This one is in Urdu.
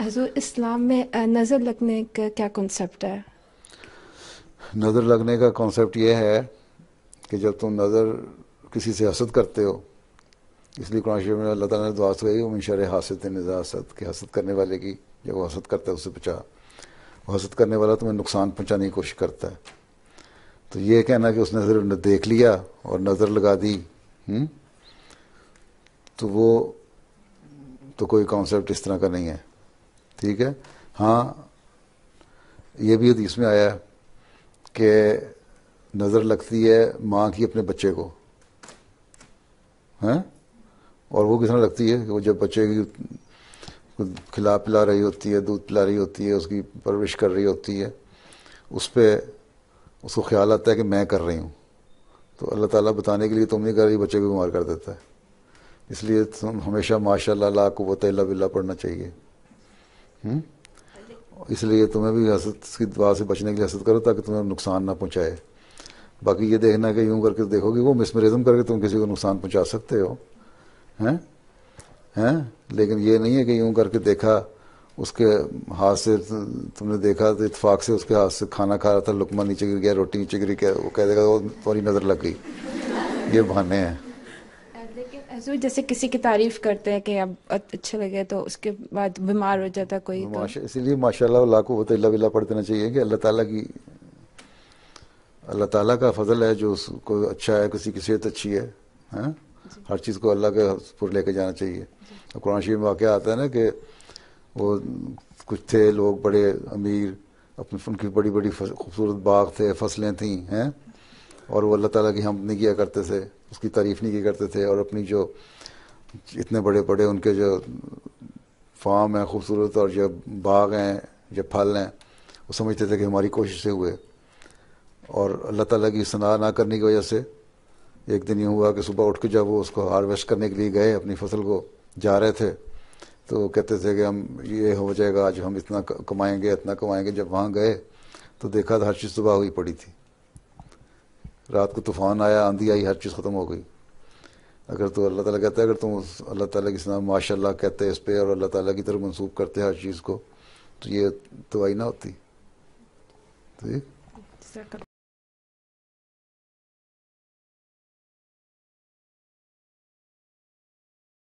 حضور اسلام میں نظر لگنے کا کیا کانسیپٹ ہے نظر لگنے کا کانسیپٹ یہ ہے کہ جب تم نظر کسی سے حسد کرتے ہو اس لیے قرآن شریف میں اللہ تعالیٰ نے دعا سے گئی وہ مشر حسد کہ حسد کرنے والے کی جب وہ حسد کرتا ہے اسے پچا بچا وہ حسد کرنے والا تمہیں نقصان پہنچانے کی کوشش کرتا ہے تو یہ کہنا کہ اس نے دیکھ لیا اور نظر لگا دی تو وہ تو کوئی کانسیپٹ اس طرح کا نہیں ہے ٹھیک ہے ہاں یہ بھی حدیث میں آیا ہے کہ نظر لگتی ہے ماں کی اپنے بچے کو ہاں اور وہ کس طرح لگتی ہے کہ وہ جب بچے کی کھلا پلا رہی ہوتی ہے دودھ پلا رہی ہوتی ہے اس کی پرورش کر رہی ہوتی ہے اس پہ اس کو خیال آتا ہے کہ میں کر رہی ہوں تو اللہ تعالیٰ بتانے کے لیے تم نہیں کر رہی بچے کو بیمار کر دیتا ہے اس لیے تم ہمیشہ ماشاء اللہ اللہ کو اللہ بلّہ پڑھنا چاہیے اس لیے تمہیں بھی حسد کی دعا سے بچنے کے لیے حسد کرو تاکہ تمہیں نقصان نہ پہنچائے باقی یہ دیکھنا کہ یوں کر کے دیکھو گے وہ مسمرزم کر کے تم کسی کو نقصان پہنچا سکتے ہو ہیں ہیں لیکن یہ نہیں ہے کہ یوں کر کے دیکھا اس کے ہاتھ سے تم نے دیکھا تو اتفاق سے اس کے ہاتھ سے کھانا کھا رہا تھا نیچے گر گیا روٹی نیچے گری گیا وہ کہہ دے گا وہ تمہاری نظر لگ گئی یہ بہانے ہیں لیکن جیسے کسی کی تعریف کرتے ہیں کہ اب اچھے لگے تو اس کے بعد بیمار ہو جاتا کوئی اسی لیے ماشاء اللہ اللہ کو وہ تو پڑھ دینا چاہیے کہ اللہ تعالیٰ کی اللہ تعالیٰ کا فضل ہے جو اس کو اچھا ہے کسی کی صحت اچھی ہے ہاں؟ جی۔ ہر چیز کو اللہ کے پر لے کے جانا چاہیے جی۔ قرآن شریف میں واقعہ آتا ہے نا کہ وہ کچھ تھے لوگ بڑے امیر اپنے ان کی بڑی بڑی خوبصورت باغ تھے فصلیں تھیں ہیں اور وہ اللہ تعالیٰ کی ہم نہیں کیا کرتے تھے اس کی تعریف نہیں کیا کرتے تھے اور اپنی جو اتنے بڑے بڑے ان کے جو فام ہیں خوبصورت اور جو باغ ہیں جو پھل ہیں وہ سمجھتے تھے کہ ہماری کوششیں ہوئے اور اللہ تعالیٰ کی صنع نہ کرنے کی وجہ سے ایک دن یہ ہوا کہ صبح اٹھ کے جب وہ اس کو ہارویسٹ کرنے کے لیے گئے اپنی فصل کو جا رہے تھے تو کہتے تھے کہ ہم یہ ہو جائے گا آج ہم اتنا کمائیں گے اتنا کمائیں گے جب وہاں گئے تو دیکھا تو ہر چیز صبح ہوئی پڑی تھی رات کو طوفان آیا آندھی آئی ہر چیز ختم ہو گئی اگر تو اللہ تعالیٰ کہتا ہے اگر تم اللہ تعالیٰ کے اسلام ماشاء اللہ کہتے اس پہ اور اللہ تعالیٰ کی طرف منسوخ کرتے ہر چیز کو تو یہ دوائی نہ ہوتی